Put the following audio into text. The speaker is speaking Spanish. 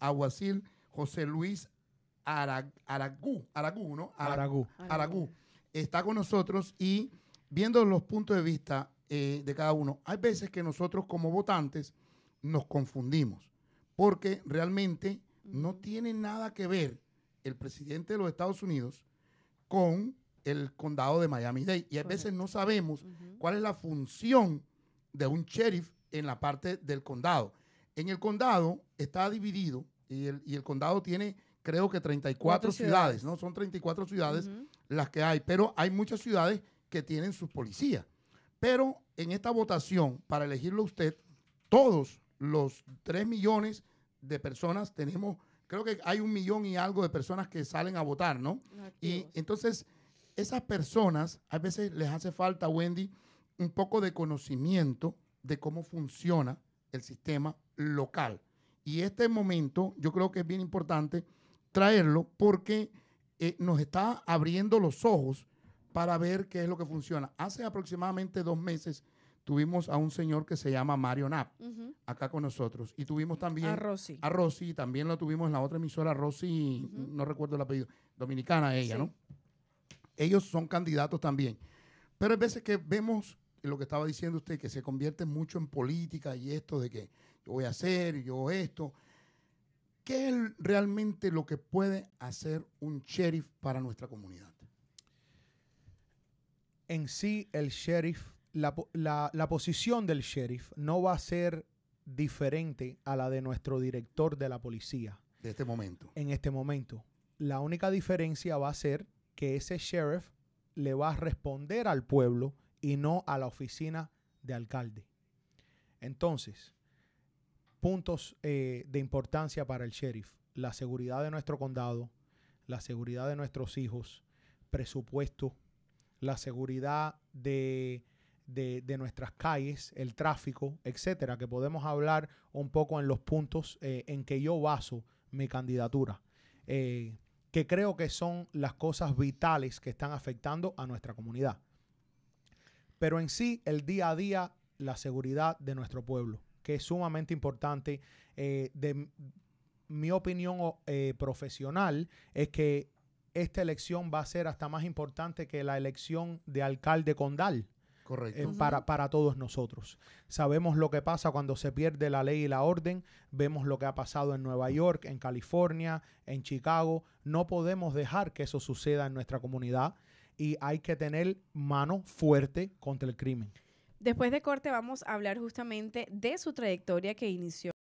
Aguacil José Luis Aragú, Aragú, Está con nosotros y viendo los puntos de vista eh, de cada uno, hay veces que nosotros como votantes nos confundimos porque realmente no tiene nada que ver el presidente de los Estados Unidos con el condado de Miami-Dade. Y a veces no sabemos cuál es la función de un sheriff en la parte del condado. En el condado está dividido y el, condado tiene, creo que 34 ciudades? ¿no? Son 34 ciudades las que hay, pero hay muchas ciudades que tienen sus policías. Pero en esta votación, para elegirlo usted, todos los 3 millones de personas tenemos, creo que hay un millón y algo de personas que salen a votar, ¿no? Y entonces, esas personas, a veces les hace falta, Wendy, un poco de conocimiento de cómo funciona el sistema local. Y este momento yo creo que es bien importante traerlo porque eh, nos está abriendo los ojos para ver qué es lo que funciona. Hace aproximadamente dos meses tuvimos a un señor que se llama Mario Nap acá con nosotros y tuvimos también a Rosy. también lo tuvimos en la otra emisora, Rosy, no recuerdo el apellido, dominicana ella, ¿no? Ellos son candidatos también. Pero hay veces que vemos lo que estaba diciendo usted, que se convierte mucho en política y esto de que yo voy a hacer, yo esto. ¿Qué es realmente lo que puede hacer un sheriff para nuestra comunidad? En sí, el sheriff, la, posición del sheriff no va a ser diferente a la de nuestro director de la policía. De este momento. En este momento. La única diferencia va a ser que ese sheriff le va a responder al pueblo y no a la oficina de alcalde. Entonces, puntos eh, de importancia para el sheriff. La seguridad de nuestro condado, la seguridad de nuestros hijos, presupuesto, la seguridad de, nuestras calles, el tráfico, etcétera, que podemos hablar un poco en los puntos eh, en que yo baso mi candidatura, eh, que creo que son las cosas vitales que están afectando a nuestra comunidad pero en sí el día a día, la seguridad de nuestro pueblo, que es sumamente importante. Eh, de mi opinión eh, profesional es que esta elección va a ser hasta más importante que la elección de alcalde condal. Correcto. Eh, para, para todos nosotros. Sabemos lo que pasa cuando se pierde la ley y la orden, vemos lo que ha pasado en Nueva York, en California, en Chicago. No podemos dejar que eso suceda en nuestra comunidad y hay que tener mano fuerte contra el crimen. Después de corte vamos a hablar justamente de su trayectoria que inició